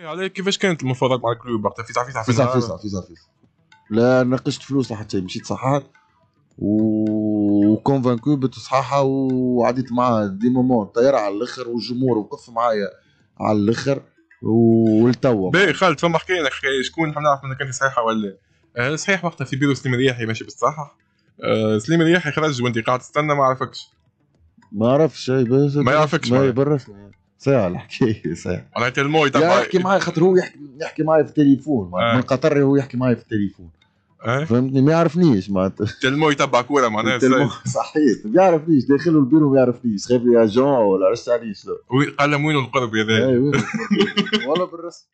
إيه، كيفاش كانت المفاوضات مع الكلوب وقتها في فيزا فيزا فيزا فيزا فيزا لا ناقشت فلوس حتى مشيت صححت وكونفانكو بتصححها وعديت معاه دي مومون طيارة على الاخر والجمهور وقف معايا على الاخر ولتوا باهي خالد فما حكايه حكايه شكون نعرف انها كانت صحيحه ولا أه صحيح وقتها في بيرو سليم الرياحي ماشي بالصحة أه سليم الرياحي خرج وانت قاعد تستنى ما عرفكش ما عرفش ما يعرفكش ما يبرفني ساعة الحكاية ساعة معناها كان تبعي يحكي معي خاطر هو يحكي يحكي معي في التليفون آه. من قطر هو يحكي معي في التليفون آه. فهمتني ما يعرفنيش معناتها تلمو يتبع كورة معناها صحيح ما يعرفنيش داخل البيرو ما يعرفنيش خايف يا جون ولا عرفت عليه شنو قال وين القرب هذا إيه، والله بالرسم